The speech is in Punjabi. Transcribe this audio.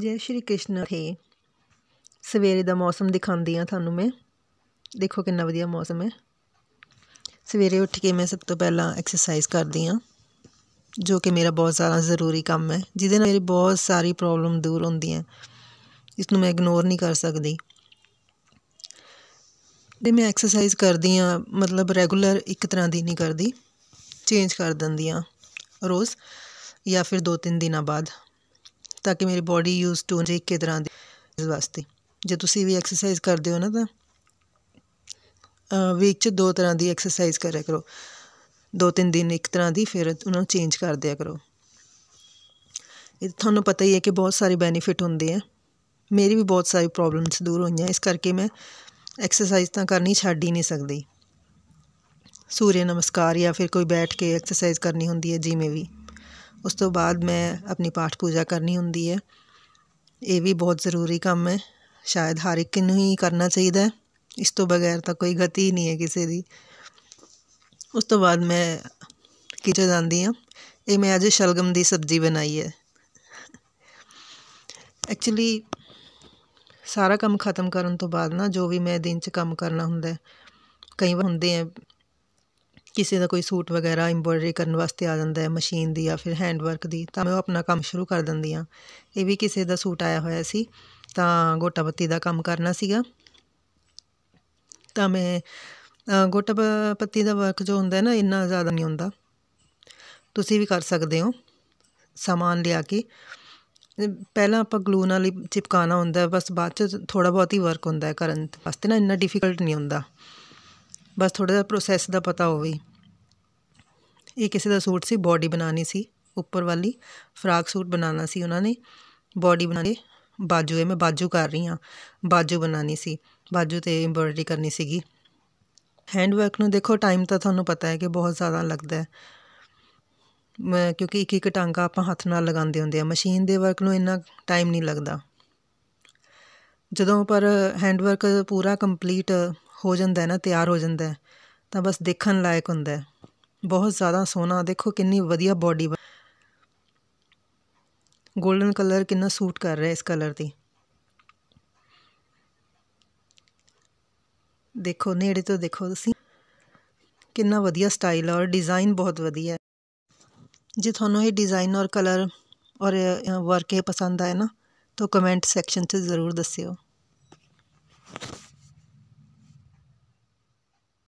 ਜੈ ਸ਼੍ਰੀ ਕ੍ਰਿਸ਼ਨ ਹੈ ਸਵੇਰੇ ਦਾ ਮੌਸਮ ਦਿਖਾਉਂਦੀ ਆ ਤੁਹਾਨੂੰ ਮੈਂ ਦੇਖੋ ਕਿੰਨਾ ਵਧੀਆ ਮੌਸਮ ਹੈ ਸਵੇਰੇ ਉੱਠ ਕੇ ਮੈਂ ਸਭ ਤੋਂ ਪਹਿਲਾਂ ਐਕਸਰਸਾਈਜ਼ ਕਰਦੀ ਆ ਜੋ ਕਿ ਮੇਰਾ ਬਹੁਤ ਜ਼ਿਆਦਾ ਜ਼ਰੂਰੀ ਕੰਮ ਹੈ ਜਿਹਦੇ ਨਾਲ ਮੇਰੀ ਬਹੁਤ ਸਾਰੀ ਪ੍ਰੋਬਲਮ ਦੂਰ ਹੁੰਦੀ ਇਸ ਨੂੰ ਮੈਂ ਇਗਨੋਰ ਨਹੀਂ ਕਰ ਸਕਦੀ ਤੇ ਮੈਂ ਐਕਸਰਸਾਈਜ਼ ਕਰਦੀ ਆ ਮਤਲਬ ਰੈਗੂਲਰ ਇੱਕ ਤਰ੍ਹਾਂ ਦੀ ਨਹੀਂ ਕਰਦੀ ਚੇਂਜ ਕਰ ਦਿੰਦੀ ਆ ਰੋਜ਼ ਜਾਂ ਫਿਰ ਦੋ ਤਿੰਨ ਦਿਨਾਂ ਬਾਅਦ ਤਾਂ ਕਿ ਮੇਰੀ ਬਾਡੀ ਯੂਜ਼ ਟੂ ਜੇ ਇੱਕ ਤਰ੍ਹਾਂ ਦੇ ਇਸ ਵਾਸਤੇ ਜੇ ਤੁਸੀਂ ਵੀ ਐਕਸਰਸਾਈਜ਼ ਕਰਦੇ ਹੋ ਨਾ ਤਾਂ ਵੀਕ 'ਚ ਦੋ ਤਰ੍ਹਾਂ ਦੀ ਐਕਸਰਸਾਈਜ਼ ਕਰਿਆ ਕਰੋ ਦੋ ਤਿੰਨ ਦਿਨ ਇੱਕ ਤਰ੍ਹਾਂ ਦੀ ਫਿਰ ਉਹਨਾਂ ਨੂੰ ਚੇਂਜ ਕਰ ਦਿਆ ਕਰੋ ਇਹ ਤੁਹਾਨੂੰ ਪਤਾ ਹੀ ਹੈ ਕਿ ਬਹੁਤ ਸਾਰੇ ਬੈਨੀਫਿਟ ਹੁੰਦੇ ਆ ਮੇਰੀ ਵੀ ਬਹੁਤ ਸਾਰੀ ਪ੍ਰੋਬਲਮਸ ਦੂਰ ਹੋਈਆਂ ਇਸ ਕਰਕੇ ਮੈਂ ਐਕਸਰਸਾਈਜ਼ ਤਾਂ ਕਰਨੀ ਛੱਡ ਹੀ ਨਹੀਂ ਸਕਦੀ ਸੂਰਿਆ ਨਮਸਕਾਰ ਜਾਂ ਫਿਰ ਕੋਈ ਬੈਠ ਕੇ ਐਕਸਰਸਾਈਜ਼ ਕਰਨੀ ਹੁੰਦੀ ਹੈ ਜਿਵੇਂ ਵੀ ਉਸ ਤੋਂ ਬਾਅਦ ਮੈਂ ਆਪਣੀ ਪਾਠ ਪੂਜਾ ਕਰਨੀ ਹੁੰਦੀ ਹੈ ਇਹ ਵੀ ਬਹੁਤ ਜ਼ਰੂਰੀ ਕੰਮ ਹੈ ਸ਼ਾਇਦ ਹਰ ਇੱਕ ਨੂੰ ਹੀ ਕਰਨਾ ਚਾਹੀਦਾ ਹੈ ਇਸ ਤੋਂ ਬਗੈਰ ਤਾਂ ਕੋਈ ਗਤੀ ਨਹੀਂ ਹੈ ਕਿਸੇ ਦੀ ਉਸ ਤੋਂ ਬਾਅਦ ਮੈਂ ਕਿਚਨ ਜਾਂਦੀ ਹਾਂ ਇਹ ਮੈਂ ਅੱਜ ਸ਼ਲਗਮ ਦੀ ਸਬਜ਼ੀ ਬਣਾਈ ਹੈ ਐਕਚੁਅਲੀ ਸਾਰਾ ਕੰਮ ਖਤਮ ਕਰਨ ਤੋਂ ਬਾਅਦ ਨਾ ਜੋ ਵੀ ਮੈਂ ਦਿਨ 'ਚ ਕੰਮ ਕਰਨਾ ਹੁੰਦਾ ਹੈ ਕਈ ਵਾਰ ਹੁੰਦੇ ਆ ਕਿਸੇ ਦਾ ਕੋਈ ਸੂਟ ਵਗੈਰਾ ਐਮਬੋਇਡਰੀ ਕਰਨ ਵਾਸਤੇ ਆ ਜਾਂਦਾ ਹੈ ਮਸ਼ੀਨ ਦੀ ਜਾਂ ਫਿਰ ਹੈਂਡ ਵਰਕ ਦੀ ਤਾਂ ਮੈਂ ਉਹ ਆਪਣਾ ਕੰਮ ਸ਼ੁਰੂ ਕਰ ਦਿੰਦੀ ਆ ਇਹ ਵੀ ਕਿਸੇ ਦਾ ਸੂਟ ਆਇਆ ਹੋਇਆ ਸੀ ਤਾਂ ਗੋਟਾ ਪੱਤੀ ਦਾ ਕੰਮ ਕਰਨਾ ਸੀਗਾ ਤਾਂ ਮੈਂ ਗੋਟਾ ਪੱਤੀ ਦਾ ਵਰਕ ਜੋ ਹੁੰਦਾ ਨਾ ਇੰਨਾ ਜ਼ਿਆਦਾ ਨਹੀਂ ਹੁੰਦਾ ਤੁਸੀਂ ਵੀ ਕਰ ਸਕਦੇ ਹੋ ਸਮਾਨ ਲਿਆ ਕੇ ਪਹਿਲਾਂ ਆਪਾਂ ਗਲੂ ਨਾਲ ਹੀ ਚਿਪਕਾਣਾ ਹੁੰਦਾ ਬਸ ਬਾਅਦ ਚ ਥੋੜਾ ਬਹੁਤ ਹੀ ਵਰਕ ਹੁੰਦਾ ਹੈ ਕਰਨ ਵਾਸਤੇ ਨਾ ਇੰਨਾ ਡਿਫਿਕਲਟ ਨਹੀਂ ਹੁੰਦਾ ਬਸ ਥੋੜਾ ਜਿਹਾ ਪ੍ਰੋਸੈਸ ਦਾ ਪਤਾ ਹੋਵੇ ਇਹ ਕਿਸੇ ਦਾ ਸੂਟ ਸੀ ਬਾਡੀ ਬਣਾਣੀ ਸੀ ਉੱਪਰ ਵਾਲੀ ਫਰਾਕ ਸੂਟ ਬਣਾਉਣਾ ਸੀ ਉਹਨਾਂ ਨੇ ਬਾਡੀ ਬਣਾ ਕੇ ਬਾਜੂ ਇਹ ਮੈਂ ਬਾਜੂ ਕਰ ਰਹੀ ਹਾਂ ਬਾਜੂ ਬਣਾਣੀ ਸੀ ਬਾਜੂ ਤੇ ਐਮਬਰਾਇਡਰੀ ਕਰਨੀ ਸੀਗੀ ਹੈਂਡ ਵਰਕ ਨੂੰ ਦੇਖੋ ਟਾਈਮ ਤਾਂ ਤੁਹਾਨੂੰ ਪਤਾ ਹੈ ਕਿ ਬਹੁਤ ਜ਼ਿਆਦਾ ਲੱਗਦਾ ਹੈ ਮੈਂ ਕਿਉਂਕਿ ਇੱਕ ਇੱਕ ਟਾਂਕਾ ਆਪਾਂ ਹੱਥ ਨਾਲ ਲਗਾਉਂਦੇ ਹੁੰਦੇ ਆ ਮਸ਼ੀਨ ਦੇ ਵਰਕ ਨੂੰ ਇੰਨਾ ਟਾਈਮ ਨਹੀਂ ਲੱਗਦਾ ਜਦੋਂ ਪਰ ਹੈਂਡ ਵਰਕ ਪੂਰਾ ਕੰਪਲੀਟ ਹੋ ਜਾਂਦਾ ਨਾ ਤਿਆਰ ਹੋ ਜਾਂਦਾ ਤਾਂ ਬਸ ਦੇਖਣ ਲਾਇਕ ਹੁੰਦਾ ਬਹੁਤ ਜ਼ਿਆਦਾ ਸੋਹਣਾ ਦੇਖੋ ਕਿੰਨੀ ਵਧੀਆ ਬਾਡੀ ਗੋਲਡਨ ਕਲਰ ਕਿੰਨਾ ਸੂਟ ਕਰ ਰਿਹਾ ਇਸ ਕਲਰ ਦੀ ਦੇਖੋ ਨੇੜੇ ਤੋਂ ਦੇਖੋ ਤੁਸੀਂ ਕਿੰਨਾ ਵਧੀਆ ਸਟਾਈਲ ਔਰ ਡਿਜ਼ਾਈਨ ਬਹੁਤ ਵਧੀਆ ਹੈ ਜੇ ਤੁਹਾਨੂੰ ਇਹ ਡਿਜ਼ਾਈਨ ਔਰ ਕਲਰ ਔਰ ਵਰਕ ਇਹ ਪਸੰਦ ਆਇਆ ਨਾ ਤਾਂ ਕਮੈਂਟ ਸੈਕਸ਼ਨ 'ਚ ਜ਼ਰੂਰ ਦੱਸਿਓ